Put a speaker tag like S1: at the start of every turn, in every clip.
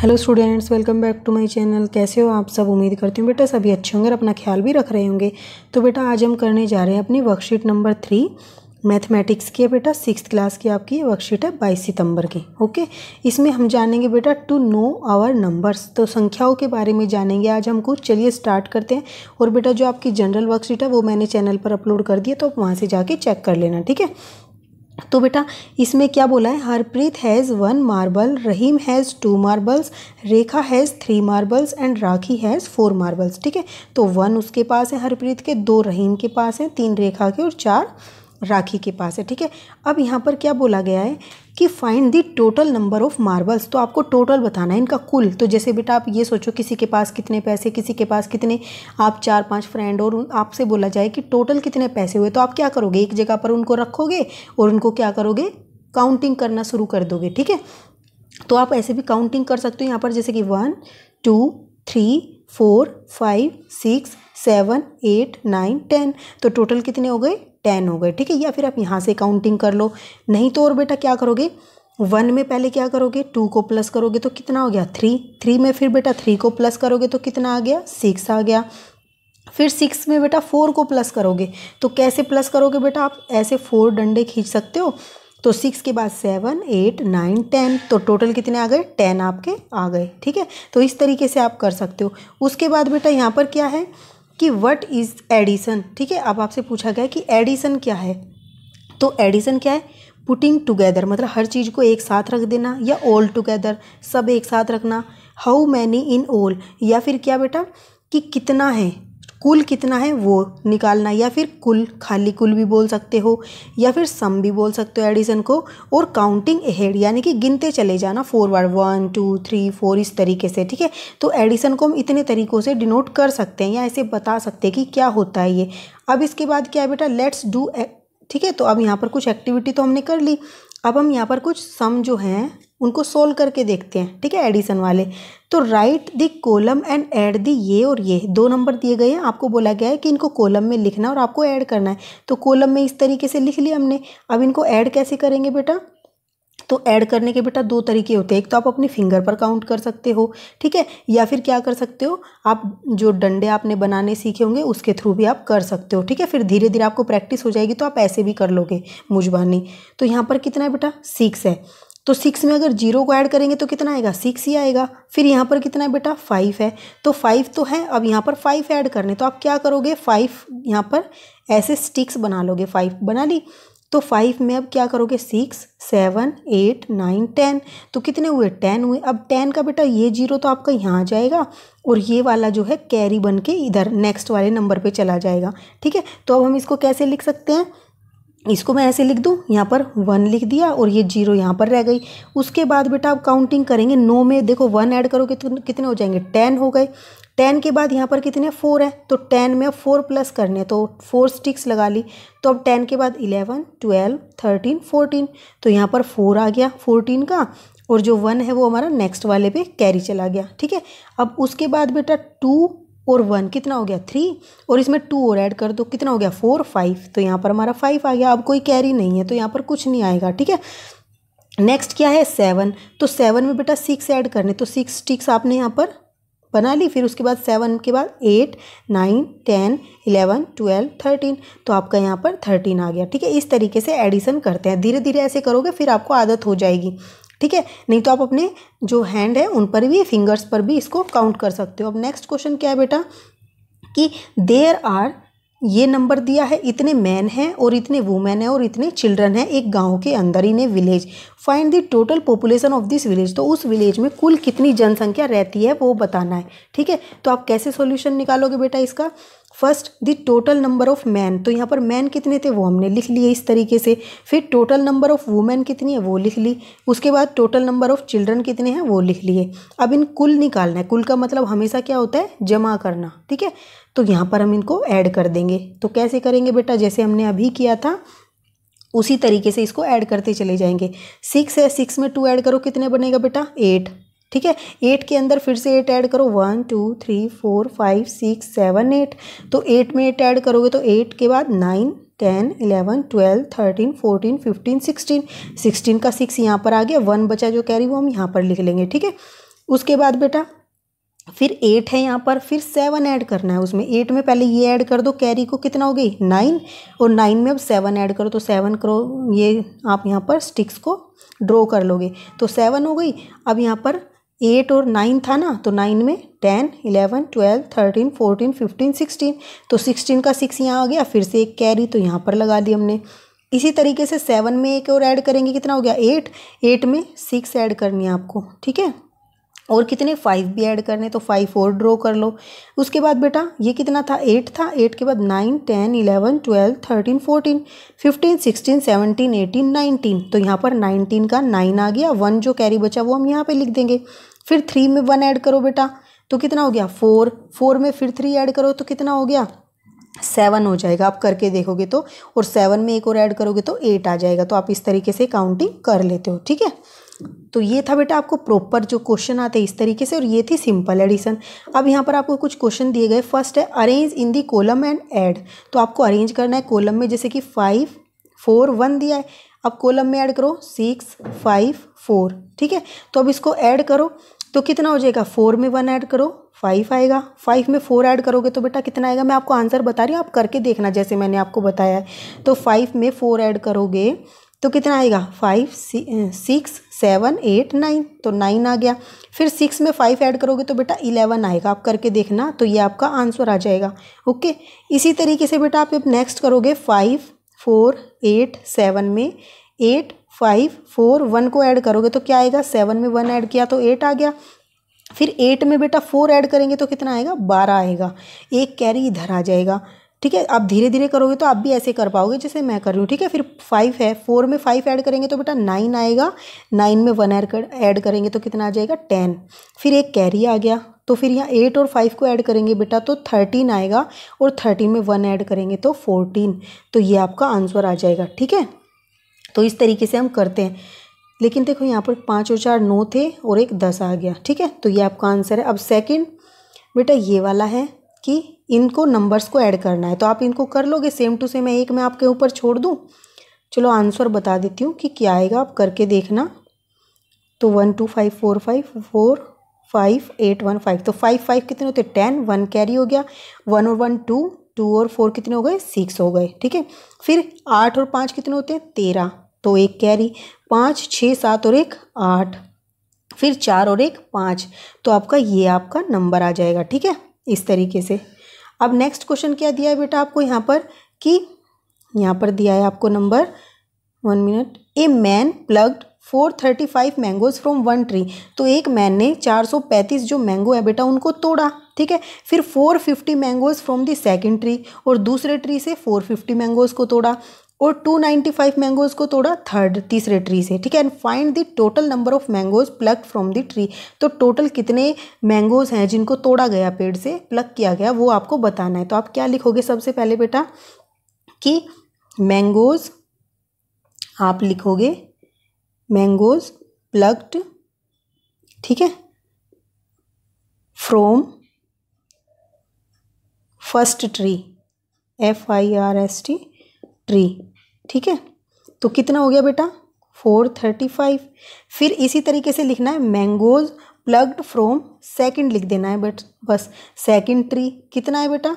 S1: hello students welcome back to my channel कैसे हो आप सब उम्मीद करती हूँ बेटा सभी अच्छे होंगे और अपना ख्याल भी रख रहे होंगे तो बेटा आज हम करने जा रहे हैं अपनी वर्कशीट नंबर थ्री मैथमेटिक्स की है बेटा सिक्स क्लास की आपकी वर्कशीट है बाईस सितंबर की ओके इसमें हम जानेंगे बेटा टू नो आवर नंबर्स तो संख्याओं के बारे में जानेंगे आज हम कुछ चलिए स्टार्ट करते हैं और बेटा जो आपकी जनरल वर्कशीट है वो मैंने चैनल पर अपलोड कर दिया तो आप वहाँ से जाके चेक कर लेना ठीक है तो बेटा इसमें क्या बोला है Harpreet has one marble Rahim has two marbles Rekha has three marbles and Rakhi has four marbles ठीक है तो वन उसके पास है हरप्रीत के दो रहीम के पास हैं तीन रेखा के और चार राखी के पास है ठीक है अब यहाँ पर क्या बोला गया है कि find the total number of marbles तो आपको टोटल बताना है इनका कुल तो जैसे बेटा आप ये सोचो किसी के पास कितने पैसे किसी के पास कितने आप चार पांच फ्रेंड और आपसे बोला जाए कि टोटल कितने पैसे हुए तो आप क्या करोगे एक जगह पर उनको रखोगे और उनको क्या करोगे काउंटिंग करना शुरू कर दोगे ठीक है तो आप ऐसे भी काउंटिंग कर सकते हो यहाँ पर जैसे कि one two three four five six seven eight nine ten तो टोटल कितने हो गए टेन हो गए ठीक है या फिर आप यहाँ से काउंटिंग कर लो नहीं तो और बेटा क्या करोगे वन में पहले क्या करोगे टू को प्लस करोगे तो कितना हो गया थ्री थ्री में फिर बेटा थ्री को प्लस करोगे तो कितना आ गया सिक्स आ गया फिर सिक्स में बेटा फोर को प्लस करोगे तो कैसे प्लस करोगे बेटा आप ऐसे फोर डंडे खींच सकते हो तो सिक्स के बाद सेवन एट नाइन टेन तो टोटल कितने आ गए टेन आपके आ गए ठीक है तो इस तरीके से आप कर सकते हो उसके बाद बेटा यहाँ पर क्या है कि व्हाट इज़ एडिसन ठीक है अब आपसे पूछा गया कि एडिसन क्या है तो एडिसन क्या है पुटिंग टुगेदर मतलब हर चीज़ को एक साथ रख देना या ऑल टुगेदर सब एक साथ रखना हाउ मैनी इन ऑल या फिर क्या बेटा कि कितना है कुल कितना है वो निकालना या फिर कुल खाली कुल भी बोल सकते हो या फिर सम भी बोल सकते हो एडिशन को और काउंटिंग हेड यानी कि गिनते चले जाना forward one two three four इस तरीके से ठीक है तो एडिशन को हम इतने तरीक़ों से डिनोट कर सकते हैं या ऐसे बता सकते हैं कि क्या होता है ये अब इसके बाद क्या है बेटा लेट्स डू ठीक है तो अब यहाँ पर कुछ एक्टिविटी तो हमने कर ली अब हम यहाँ पर कुछ सम जो हैं उनको सोल्व करके देखते हैं ठीक है एडिशन वाले तो right the column and add the ये और ये दो नंबर दिए गए हैं आपको बोला गया है कि इनको कॉलम में लिखना है और आपको ऐड करना है तो कॉलम में इस तरीके से लिख लिया हमने अब इनको ऐड कैसे करेंगे बेटा तो ऐड करने के बेटा दो तरीके होते हैं एक तो आप अपनी फिंगर पर काउंट कर सकते हो ठीक है या फिर क्या कर सकते हो आप जो डंडे आपने बनाने सीखे होंगे उसके थ्रू भी आप कर सकते हो ठीक है फिर धीरे धीरे आपको प्रैक्टिस हो जाएगी तो आप ऐसे भी कर लोगे मुझबानी तो यहाँ पर कितना है बेटा सिक्स है तो सिक्स में अगर जीरो को ऐड करेंगे तो कितना आएगा सिक्स ही आएगा फिर यहाँ पर कितना है बेटा फाइव है तो फाइव तो है अब यहाँ पर फाइव ऐड करने तो आप क्या करोगे फाइव यहाँ पर ऐसे स्टिक्स बना लोगे फाइव बना ली तो फाइव में अब क्या करोगे six seven eight nine ten तो कितने हुए टेन हुए अब टेन का बेटा ये जीरो तो आपका यहाँ जाएगा और ये वाला जो है कैरी बन के इधर नेक्स्ट वाले नंबर पे चला जाएगा ठीक है तो अब हम इसको कैसे लिख सकते हैं इसको मैं ऐसे लिख दूँ यहाँ पर वन लिख दिया और ये जीरो यहाँ पर रह गई उसके बाद बेटा आप काउंटिंग करेंगे नौ में देखो वन ऐड करोगे तो कितने हो जाएंगे टेन हो गए टेन के बाद यहाँ पर कितने फोर है तो टेन में अब फोर प्लस करने तो फोर स्टिक्स लगा ली तो अब टेन के बाद इलेवन ट्वेल्व थर्टीन फोर्टीन तो यहाँ पर फोर आ गया फोर्टीन का और जो वन है वो हमारा नेक्स्ट वाले पे कैरी चला गया ठीक है अब उसके बाद बेटा टू और वन कितना हो गया थ्री और इसमें टू और ऐड कर दो कितना हो गया फोर फाइव तो यहाँ पर हमारा फाइव आ गया अब कोई कैरी नहीं है तो यहाँ पर कुछ नहीं आएगा ठीक है नेक्स्ट क्या है सेवन तो सेवन में बेटा सिक्स ऐड करने तो सिक्स टिक्स आपने यहाँ पर बना ली फिर उसके बाद सेवन के बाद eight nine ten eleven twelve thirteen तो आपका यहाँ पर थर्टीन आ गया ठीक है इस तरीके से एडिशन करते हैं धीरे धीरे ऐसे करोगे फिर आपको आदत हो जाएगी ठीक है नहीं तो आप अपने जो हैंड है उन पर भी फिंगर्स पर भी इसको काउंट कर सकते हो अब नेक्स्ट क्वेश्चन क्या है बेटा कि देयर आर ये नंबर दिया है इतने मैन हैं और इतने वुमेन हैं और इतने चिल्ड्रन हैं एक गांव के अंदर in a village find the total population of this village तो उस विलेज में कुल कितनी जनसंख्या रहती है वो बताना है ठीक है तो आप कैसे सॉल्यूशन निकालोगे बेटा इसका first the total number of man तो यहाँ पर मैन कितने थे वो हमने लिख लिए इस तरीके से फिर टोटल नंबर ऑफ वुमेन कितनी है वो लिख ली उसके बाद टोटल नंबर ऑफ चिल्ड्रन कितने हैं वो लिख लिए अब इन कुल निकालना है कुल का मतलब हमेशा क्या होता है जमा करना ठीक है तो यहाँ पर हम इनको ऐड कर देंगे तो कैसे करेंगे बेटा जैसे हमने अभी किया था उसी तरीके से इसको ऐड करते चले जाएंगे सिक्स है सिक्स में टू ऐड करो कितने बनेगा बेटा एट ठीक है एट के अंदर फिर से एट ऐड करो one two three four five six seven eight तो एट में एट ऐड करोगे तो एट के बाद nine ten eleven twelve thirteen fourteen fifteen sixteen sixteen का सिक्स यहाँ पर आ गया वन बचा जो कैरी वो हम यहाँ पर लिख लेंगे ठीक है उसके बाद बेटा फिर एट है यहाँ पर फिर सेवन ऐड करना है उसमें एट में पहले ये ऐड कर दो कैरी को कितना हो गई नाइन और नाइन में अब सेवन ऐड करो तो सेवन करो ये आप यहाँ पर स्टिक्स को ड्रॉ कर लोगे तो सेवन हो गई अब यहाँ पर एट और नाइन था ना तो नाइन में ten eleven twelve thirteen fourteen fifteen sixteen तो सिक्सटीन का सिक्स यहाँ आ गया फिर से एक कैरी तो यहाँ पर लगा दी हमने इसी तरीके से सेवन में एक और ऐड करेंगे कितना हो गया एट एट में सिक्स ऐड करनी है आपको ठीक है और कितने फाइव भी ऐड करने तो फाइव और ड्रॉ कर लो उसके बाद बेटा ये कितना था एट था एट के बाद nine ten eleven twelve thirteen fourteen fifteen sixteen seventeen eighteen nineteen तो यहाँ पर नाइनटीन का नाइन आ गया वन जो कैरी बचा वो हम यहाँ पे लिख देंगे फिर थ्री में वन ऐड करो बेटा तो कितना हो गया फोर फोर में फिर थ्री ऐड करो तो कितना हो गया सेवन हो जाएगा आप करके देखोगे तो और सेवन में एक और ऐड करोगे तो एट आ जाएगा तो आप इस तरीके से काउंटिंग कर लेते हो ठीक है तो ये था बेटा आपको प्रॉपर जो क्वेश्चन आते हैं इस तरीके से और ये थी सिंपल एडिशन अब यहाँ पर आपको कुछ क्वेश्चन दिए गए फर्स्ट है arrange in the column and add तो आपको अरेंज करना है कॉलम में जैसे कि फाइव फोर वन दिया है अब कॉलम में ऐड करो सिक्स फाइव फोर ठीक है तो अब इसको ऐड करो तो कितना हो जाएगा फोर में वन ऐड करो फाइव आएगा फाइव में फोर ऐड करोगे तो बेटा कितना आएगा मैं आपको आंसर बता रही हूँ आप करके देखना जैसे मैंने आपको बताया है तो फाइव में फोर ऐड करोगे तो कितना आएगा five six seven eight nine तो नाइन आ गया फिर सिक्स में फाइव ऐड करोगे तो बेटा इलेवन आएगा आप करके देखना तो ये आपका आंसर आ जाएगा ओके इसी तरीके से बेटा आप नेक्स्ट करोगे फाइव फोर एट सेवन में एट फाइव फोर वन को ऐड करोगे तो क्या आएगा सेवन में वन ऐड किया तो एट आ गया फिर एट में बेटा फोर ऐड करेंगे तो कितना आएगा बारह आएगा एक कैरी इधर आ जाएगा ठीक है आप धीरे धीरे करोगे तो आप भी ऐसे कर पाओगे जैसे मैं कर रही हूँ ठीक है फिर फाइव है फोर में फाइव ऐड करेंगे तो बेटा नाइन आएगा नाइन में वन ऐड कर ऐड करेंगे तो कितना आ जाएगा टेन फिर एक कैरी आ गया तो फिर यहाँ एट और फाइव को ऐड करेंगे बेटा तो थर्टीन आएगा और थर्टीन में वन ऐड करेंगे तो फोर्टीन तो ये आपका आंसर आ जाएगा ठीक है तो इस तरीके से हम करते हैं लेकिन देखो यहाँ पर पाँच और चार नौ थे और एक दस आ गया ठीक है तो ये आपका आंसर है अब सेकेंड बेटा ये वाला है कि इनको नंबर्स को ऐड करना है तो आप इनको कर लोगे सेम टू सेम एक मैं आपके ऊपर छोड़ दूँ चलो आंसर बता देती हूँ कि क्या आएगा आप करके देखना तो one two five four five four five eight one five तो फाइव फाइव कितने होते टेन वन कैरी हो गया वन और वन टू टू और फोर कितने हो गए सिक्स हो गए ठीक है फिर आठ और पाँच कितने होते हैं तेरह तो एक कैरी पाँच छः सात और एक आठ फिर चार और एक पाँच तो आपका ये आपका नंबर आ जाएगा ठीक है इस तरीके से अब नेक्स्ट क्वेश्चन क्या दिया है बेटा आपको यहाँ पर कि यहाँ पर दिया है आपको number one minute a man plucked four thirty five mangoes from one tree तो एक मैन ने चार सौ पैंतीस जो मैंगो है बेटा उनको तोड़ा ठीक है फिर four fifty mangoes from the second tree और दूसरे ट्री से फोर फिफ्टी मैंगोज को तोड़ा और 295 मैंगोज़ को तोड़ा थर्ड तीसरे ट्री से ठीक है and find the total number of mangoes plucked from the tree तो टोटल कितने मैंगोज़ हैं जिनको तोड़ा गया पेड़ से प्लग किया गया वो आपको बताना है तो आप क्या लिखोगे सबसे पहले बेटा कि मैंगोज़ आप लिखोगे मैंगोज़ प्लक्ड ठीक है from first tree F I R S T tree ठीक है तो कितना हो गया बेटा फोर थर्टी फाइव फिर इसी तरीके से लिखना है मैंगोज प्लग्ड फ्रॉम सेकंड लिख देना है बट बस सेकंड ट्री कितना है बेटा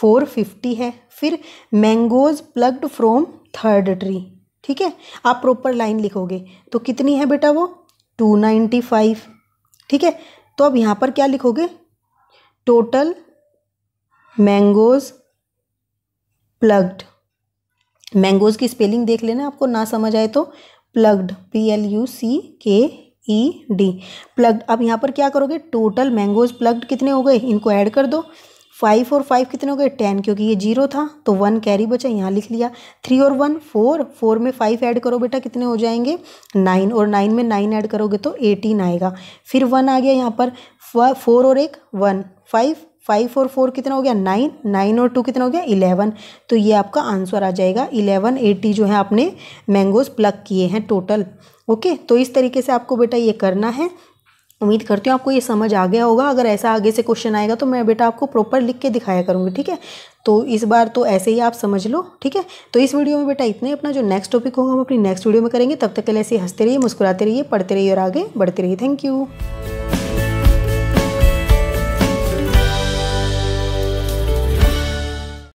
S1: फोर फिफ्टी है फिर mangoes plucked from third tree ठीक है आप प्रॉपर लाइन लिखोगे तो कितनी है बेटा वो टू नाइन्टी फाइव ठीक है तो अब यहाँ पर क्या लिखोगे टोटल मैंगोज प्लग्ड मैंगोज़ की स्पेलिंग देख लेना आपको ना समझ आए तो plucked P L U C K E D plugged अब यहाँ पर क्या करोगे टोटल मैंगोज़ प्लग्ड कितने हो गए इनको ऐड कर दो फाइव और फाइव कितने हो गए टेन क्योंकि ये जीरो था तो वन कैरी बचा यहाँ लिख लिया थ्री और वन फोर फोर में फाइव ऐड करो बेटा कितने हो जाएंगे नाइन और नाइन में नाइन ऐड करोगे तो एटीन आएगा फिर वन आ गया यहाँ पर फोर और एक वन फाइव फाइव और फोर कितना हो गया नाइन नाइन और टू कितना हो गया इलेवन तो ये आपका आंसर आ जाएगा इलेवन एटी जो है आपने मैंगोज़ प्लग किए हैं टोटल ओके तो इस तरीके से आपको बेटा ये करना है उम्मीद करती हूँ आपको ये समझ आ गया होगा अगर ऐसा आगे से क्वेश्चन आएगा तो मैं बेटा आपको प्रॉपर लिख के दिखाया करूँगी ठीक है तो इस बार तो ऐसे ही आप समझ लो ठीक है तो इस वीडियो में बेटा इतने अपना जो नेक्स्ट टॉपिक होगा हम अपनी नेक्स्ट वीडियो में करेंगे तब तक के लिए ऐसे हंसते रहिए मुस्कुराते रहिए पढ़ते रहिए और आगे बढ़ते रहिए थैंक यू